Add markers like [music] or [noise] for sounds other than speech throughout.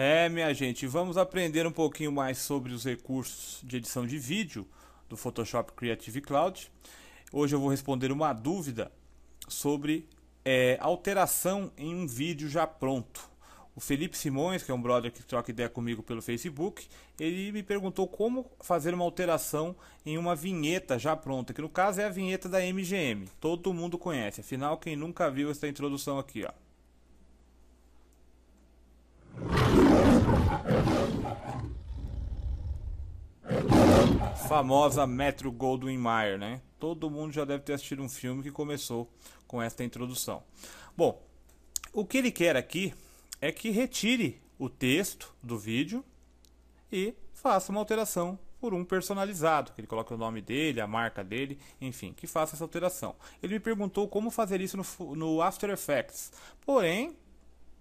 É, minha gente, vamos aprender um pouquinho mais sobre os recursos de edição de vídeo do Photoshop Creative Cloud. Hoje eu vou responder uma dúvida sobre é, alteração em um vídeo já pronto. O Felipe Simões, que é um brother que troca ideia comigo pelo Facebook, ele me perguntou como fazer uma alteração em uma vinheta já pronta, que no caso é a vinheta da MGM. Todo mundo conhece, afinal, quem nunca viu essa introdução aqui, ó. Famosa Metro Goldwyn Mayer, né? Todo mundo já deve ter assistido um filme que começou com esta introdução. Bom, o que ele quer aqui é que retire o texto do vídeo e faça uma alteração por um personalizado, que ele coloque o nome dele, a marca dele, enfim, que faça essa alteração. Ele me perguntou como fazer isso no, no After Effects, porém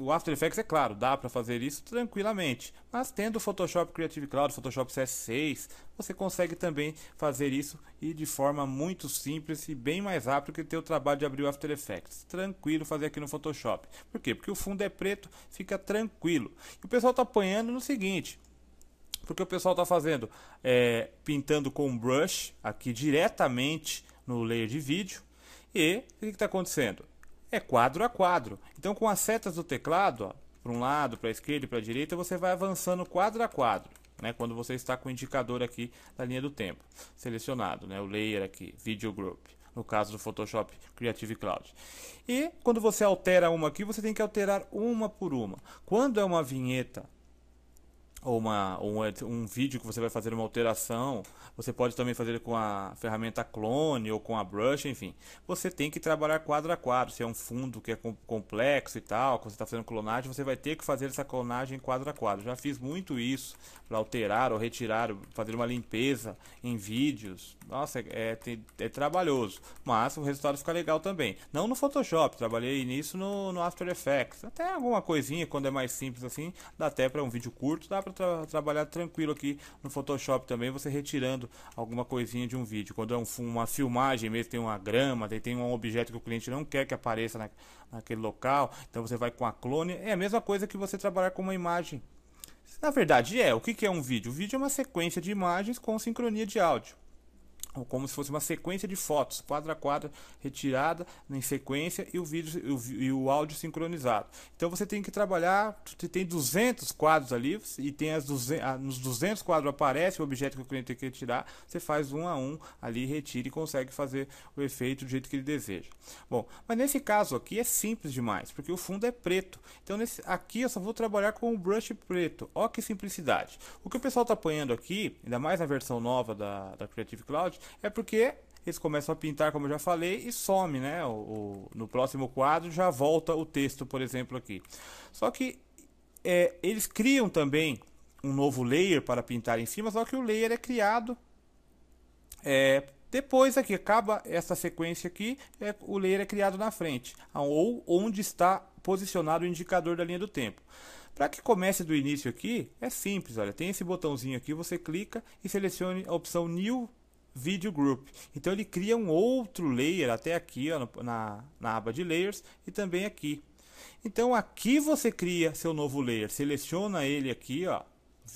o After Effects, é claro, dá para fazer isso tranquilamente. Mas tendo o Photoshop Creative Cloud, Photoshop CS6, você consegue também fazer isso e de forma muito simples e bem mais rápido que ter o trabalho de abrir o After Effects. Tranquilo fazer aqui no Photoshop. Por quê? Porque o fundo é preto, fica tranquilo. E o pessoal está apanhando no seguinte, porque o pessoal está fazendo, é, pintando com brush aqui diretamente no layer de vídeo. E o que está acontecendo? é quadro a quadro. Então, com as setas do teclado, para um lado, para a esquerda e para a direita, você vai avançando quadro a quadro. Né, quando você está com o indicador aqui da linha do tempo selecionado, né, o layer aqui, video group, no caso do Photoshop Creative Cloud. E quando você altera uma aqui, você tem que alterar uma por uma. Quando é uma vinheta ou, uma, um, um vídeo que você vai fazer uma alteração, você pode também fazer com a ferramenta clone ou com a brush, enfim. Você tem que trabalhar quadro a quadro. Se é um fundo que é complexo e tal, quando você está fazendo clonagem, você vai ter que fazer essa clonagem quadro a quadro. Já fiz muito isso para alterar ou retirar, fazer uma limpeza em vídeos. Nossa, é, é, é, trabalhoso, mas o resultado fica legal também. Não no Photoshop, trabalhei nisso no, no After Effects. Até alguma coisinha, quando é mais simples assim, dá até para um vídeo curto, dá pra para tra trabalhar tranquilo aqui no Photoshop também, você retirando alguma coisinha de um vídeo. Quando é um, uma filmagem mesmo, tem uma grama, tem, tem um objeto que o cliente não quer que apareça na, naquele local, então você vai com a clone. É a mesma coisa que você trabalhar com uma imagem. Na verdade, é. O que, que é um vídeo? O vídeo é uma sequência de imagens com sincronia de áudio como se fosse uma sequência de fotos, quadro a quadro, retirada né, em sequência e o vídeo e o, áudio sincronizado. Então você tem que trabalhar, você tem 200 quadros ali e tem as 200, nos 200 quadros aparece o objeto que o cliente tem que retirar você faz um a um ali, retira e consegue fazer o efeito do jeito que ele deseja. Bom, mas nesse caso aqui é simples demais, porque o fundo é preto. Então nesse, aqui eu só vou trabalhar com o brush preto. Ó que simplicidade. O que o pessoal está apanhando aqui, ainda mais na versão nova da, da Creative Cloud, é porque eles começam a pintar, como eu já falei, e some, né? O, o, no próximo quadro já volta o texto, por exemplo, aqui. Só que é, eles criam também um novo layer para pintar em cima, só que o layer é criado é, depois aqui, acaba essa sequência aqui, é, o layer é criado na frente, ou onde está posicionado o indicador da linha do tempo. Para que comece do início aqui, é simples, olha, tem esse botãozinho aqui, você clica e selecione a opção New Video Group. Então ele cria um outro layer até aqui ó, na, na aba de layers e também aqui. Então aqui você cria seu novo layer, seleciona ele aqui, ó,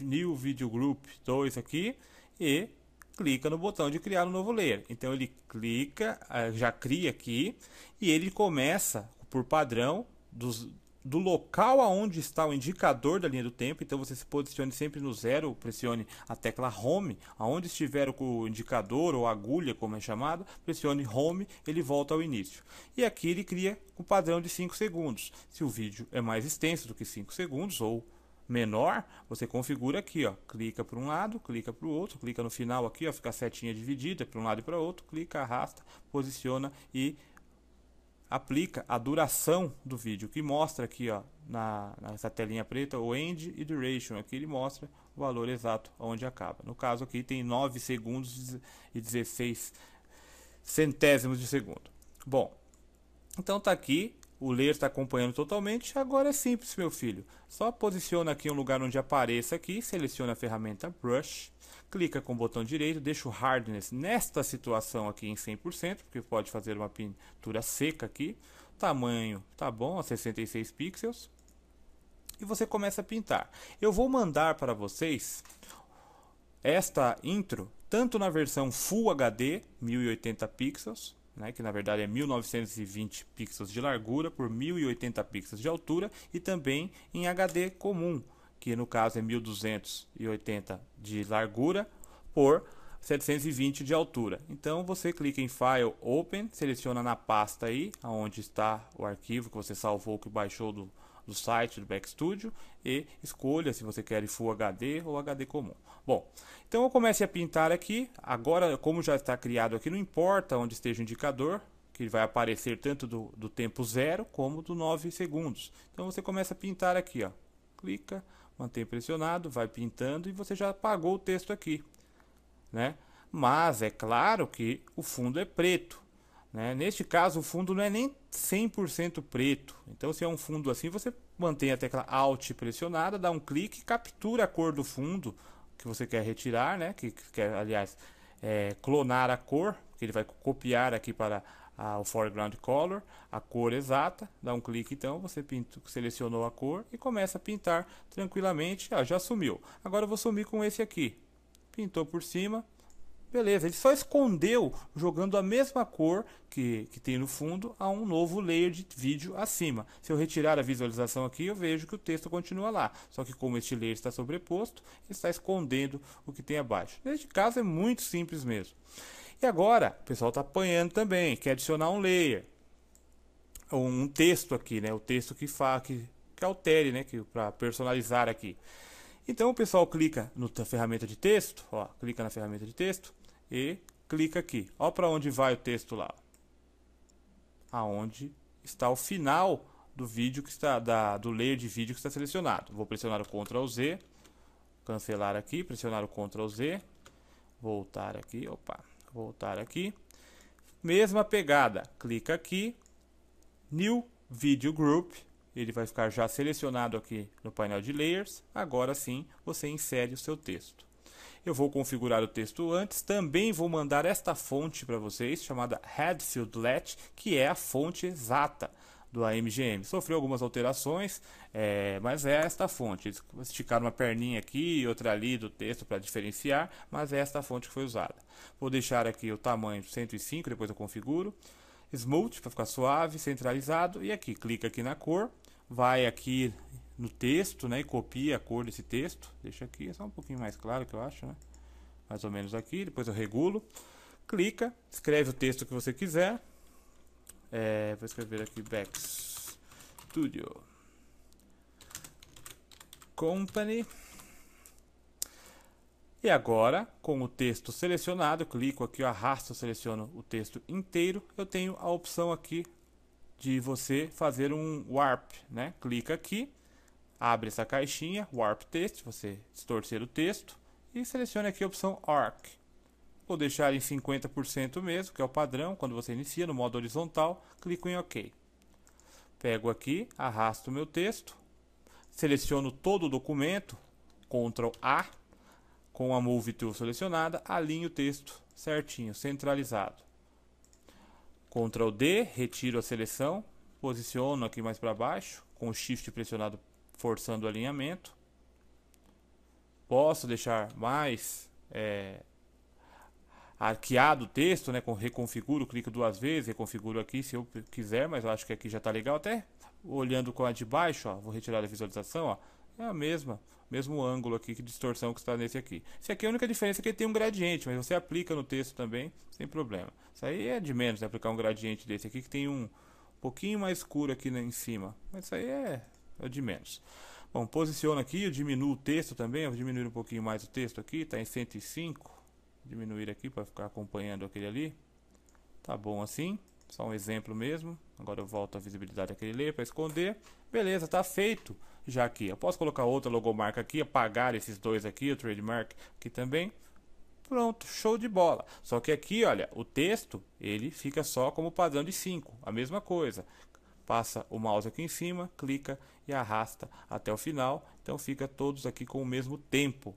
New Video Group 2 aqui e clica no botão de criar um novo layer. Então ele clica, eh, já cria aqui e ele começa por padrão dos, do local aonde está o indicador da linha do tempo, então você se posicione sempre no zero, pressione a tecla home, aonde estiver o indicador ou agulha, como é chamado, pressione home, ele volta ao início. E aqui ele cria o um padrão de 5 segundos. Se o vídeo é mais extenso do que 5 segundos ou menor, você configura aqui, ó, clica para um lado, clica para o outro, clica no final aqui, ó, fica a setinha dividida é para um lado e para outro, clica, arrasta, posiciona e aplica a duração do vídeo, que mostra aqui ó, na, nessa telinha preta o end e duration. Aqui ele mostra o valor exato onde acaba. No caso aqui tem 9 segundos e 16 centésimos de segundo. Bom, então tá aqui o ler está acompanhando totalmente. Agora é simples, meu filho. Só posiciona aqui um lugar onde apareça aqui, seleciona a ferramenta Brush, clica com o botão direito, deixa o Hardness nesta situação aqui em 100%, porque pode fazer uma pintura seca aqui. Tamanho tá bom, a 66 pixels. E você começa a pintar. Eu vou mandar para vocês esta intro, tanto na versão Full HD, 1080 pixels, né, que na verdade é 1920 pixels de largura por 1080 pixels de altura e também em HD comum, que no caso é 1280 de largura por 720 de altura. Então você clica em File Open, seleciona na pasta aí aonde está o arquivo que você salvou que baixou do do site do Backstudio e escolha se você quer Full HD ou HD comum. Bom, então eu comecei a pintar aqui. Agora, como já está criado aqui, não importa onde esteja o indicador, que vai aparecer tanto do, do tempo zero como do 9 segundos. Então você começa a pintar aqui, ó. clica, mantém pressionado, vai pintando e você já apagou o texto aqui. Né? Mas é claro que o fundo é preto. Né? Neste caso, o fundo não é nem 100% preto. Então, se é um fundo assim, você mantém a tecla Alt pressionada, dá um clique, captura a cor do fundo que você quer retirar, né? que, quer, aliás, é, clonar a cor, que ele vai copiar aqui para a, o foreground color, a cor exata, dá um clique então, você pinto, selecionou a cor e começa a pintar tranquilamente, ah, já sumiu. Agora eu vou sumir com esse aqui, pintou por cima, Beleza, ele só escondeu jogando a mesma cor que, que tem no fundo a um novo layer de vídeo acima. Se eu retirar a visualização aqui, eu vejo que o texto continua lá. Só que como este layer está sobreposto, ele está escondendo o que tem abaixo. Neste caso é muito simples mesmo. E agora, o pessoal está apanhando também, quer adicionar um layer. Um texto aqui, né? O texto que, fa que, que altere, né? Para personalizar aqui. Então o pessoal clica na ferramenta de texto, ó, clica na ferramenta de texto, e clica aqui. Olha para onde vai o texto lá. Aonde está o final do vídeo que está da, do layer de vídeo que está selecionado. Vou pressionar o Ctrl Z, cancelar aqui, pressionar o Ctrl Z, voltar aqui, opa, voltar aqui. Mesma pegada, clica aqui, New Video Group, ele vai ficar já selecionado aqui no painel de layers. Agora sim, você insere o seu texto. Eu vou configurar o texto antes, também vou mandar esta fonte para vocês, chamada Headfield Let, que é a fonte exata do AMGM. Sofreu algumas alterações, é, mas é esta fonte. Eles esticaram uma perninha aqui e outra ali do texto para diferenciar, mas é esta fonte que foi usada. Vou deixar aqui o tamanho 105, depois eu configuro. Smooth para ficar suave, centralizado. E aqui, clica aqui na cor, vai aqui no texto, né? E copia a cor desse texto. Deixa aqui, é só um pouquinho mais claro que eu acho, né? Mais ou menos aqui, depois eu regulo. Clica, escreve o texto que você quiser. É, vou escrever aqui Back Studio Company. E agora, com o texto selecionado, clico aqui, eu arrasto, seleciono o texto inteiro. Eu tenho a opção aqui de você fazer um warp, né? Clica aqui Abre essa caixinha, Warp Text, você distorcer o texto e selecione aqui a opção Arc. Vou deixar em 50% mesmo, que é o padrão, quando você inicia no modo horizontal, clico em OK. Pego aqui, arrasto o meu texto, seleciono todo o documento, Ctrl A, com a Move Tool selecionada, alinho o texto certinho, centralizado. Ctrl D, retiro a seleção, posiciono aqui mais para baixo, com o Shift pressionado forçando o alinhamento. Posso deixar mais é, arqueado o texto, né? Com, reconfiguro, clico duas vezes, reconfiguro aqui se eu quiser, mas eu acho que aqui já está legal. Até olhando com a de baixo, ó, vou retirar a visualização, ó, é a mesma, mesmo ângulo aqui, que distorção que está nesse aqui. Esse aqui é a única diferença é que ele tem um gradiente, mas você aplica no texto também, sem problema. Isso aí é de menos, né? aplicar um gradiente desse aqui que tem um pouquinho mais escuro aqui né, em cima. Mas isso aí é é o de menos. Bom, posiciono aqui, eu diminuo o texto também, eu vou diminuir um pouquinho mais o texto aqui, está em 105. Diminuir aqui para ficar acompanhando aquele ali. Tá bom assim, só um exemplo mesmo. Agora eu volto a visibilidade daquele ler para esconder. Beleza, está feito já aqui. Eu posso colocar outra logomarca aqui, apagar esses dois aqui, o trademark aqui também. Pronto, show de bola. Só que aqui, olha, o texto, ele fica só como padrão de 5. A mesma coisa passa o mouse aqui em cima, clica e arrasta até o final. Então fica todos aqui com o mesmo tempo.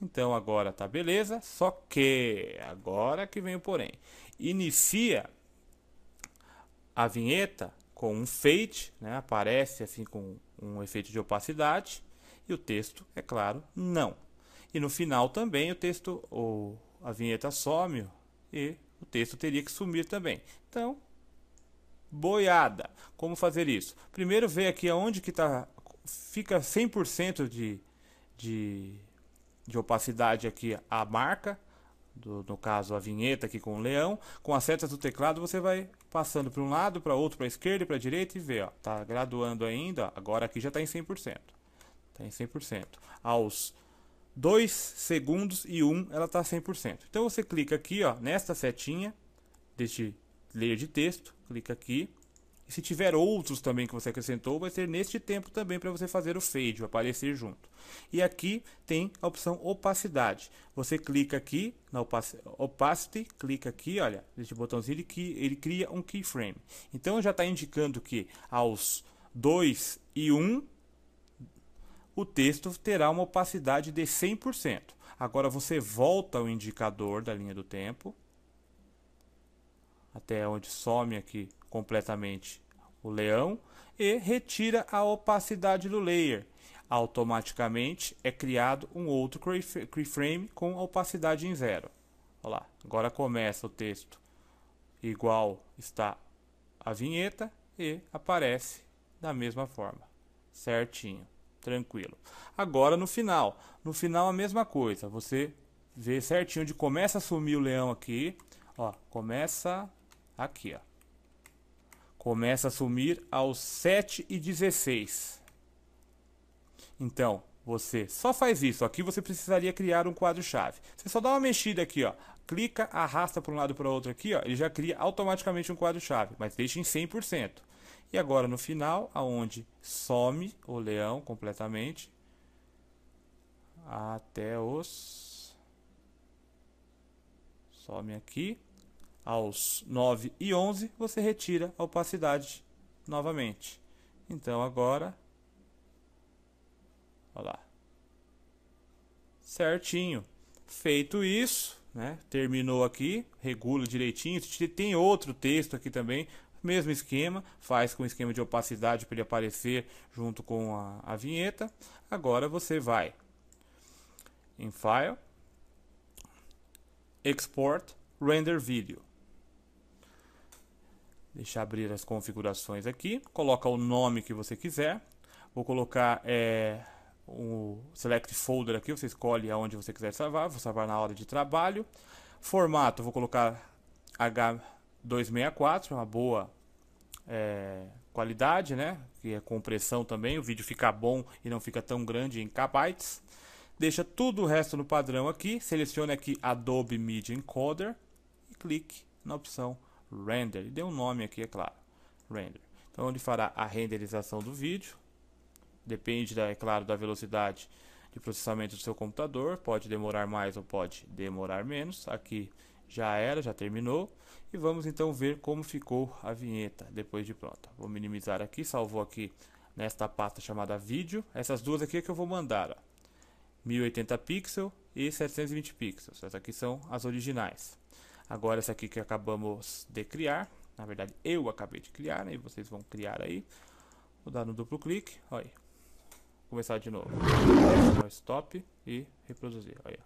Então agora tá beleza, só que agora que vem o porém. Inicia a vinheta com um fade, né? aparece assim com um efeito de opacidade e o texto, é claro, não. E no final também o texto, ou a vinheta some e o texto teria que sumir também. Então, boiada. Como fazer isso? Primeiro ver aqui aonde que tá fica 100% de, de de opacidade aqui a marca, do, no caso a vinheta aqui com o leão, com as setas do teclado você vai passando para um lado, para outro, para esquerda, e para direita e vê, ó, tá graduando ainda, agora aqui já está em 100%. Está em 100%. Aos 2 segundos e 1 um, ela tá 100%. Então você clica aqui, ó, nesta setinha deste leia de texto, clica aqui. E se tiver outros também que você acrescentou, vai ser neste tempo também para você fazer o fade, vai aparecer junto. E aqui tem a opção opacidade. Você clica aqui na opacity, clica aqui, olha, neste botãozinho ele, ele cria um keyframe. Então já está indicando que aos 2 e 1 um, o texto terá uma opacidade de 100%. Agora você volta ao indicador da linha do tempo até onde some aqui completamente o leão e retira a opacidade do layer. Automaticamente é criado um outro keyframe com opacidade em zero. Olha lá, agora começa o texto igual está a vinheta e aparece da mesma forma, certinho, tranquilo. Agora no final, no final a mesma coisa, você vê certinho onde começa a sumir o leão aqui, ó, começa Aqui, ó. Começa a sumir aos 7 e 16. Então, você só faz isso. Aqui você precisaria criar um quadro-chave. Você só dá uma mexida aqui, ó. Clica, arrasta para um lado para o outro aqui, ó. Ele já cria automaticamente um quadro-chave, mas deixe em 100%. E agora no final, aonde some o leão completamente até os some aqui aos 9 e 11, você retira a opacidade novamente. Então agora, olha lá, certinho. Feito isso, né? terminou aqui, regula direitinho. Tem outro texto aqui também, mesmo esquema, faz com o esquema de opacidade para ele aparecer junto com a, a vinheta. Agora você vai em File, Export, Render Video. Deixa abrir as configurações aqui. Coloca o nome que você quiser. Vou colocar é, o Select Folder aqui. Você escolhe aonde você quiser salvar. Vou salvar na hora de trabalho. Formato, vou colocar H264, é uma boa é, qualidade, né? Que é compressão também. O vídeo fica bom e não fica tão grande em kbytes. Deixa tudo o resto no padrão aqui. Selecione aqui Adobe Media Encoder e clique na opção render. Deu um nome aqui, é claro. Render. Então ele fará a renderização do vídeo. Depende, é claro, da velocidade de processamento do seu computador. Pode demorar mais ou pode demorar menos. Aqui já era, já terminou. E vamos então ver como ficou a vinheta depois de pronta. Vou minimizar aqui, salvou aqui nesta pasta chamada vídeo. Essas duas aqui é que eu vou mandar. Ó. 1080 pixels e 720 pixels. Essas aqui são as originais. Agora essa aqui que acabamos de criar, na verdade eu acabei de criar, né? E vocês vão criar aí. Vou dar no duplo clique, olha. Começar de novo. Stop e reproduzir, olha.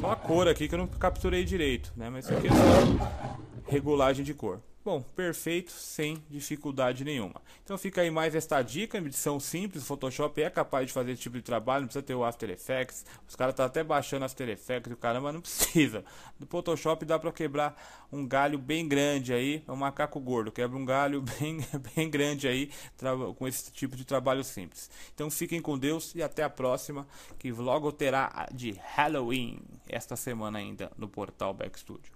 Só a cor aqui que eu não capturei direito, né? Mas isso aqui é só regulagem de cor. Bom, perfeito, sem dificuldade nenhuma. Então fica aí mais esta dica, edição simples, o Photoshop é capaz de fazer esse tipo de trabalho, não precisa ter o After Effects, os caras estão tá até baixando After Effects, o caramba, não precisa. No Photoshop dá para quebrar um galho bem grande aí, é um macaco gordo, quebra um galho [laughs] bem, bem grande aí com esse tipo de trabalho simples. Então fiquem com Deus e até a próxima, que logo terá de Halloween, esta semana ainda, no portal Back Studio.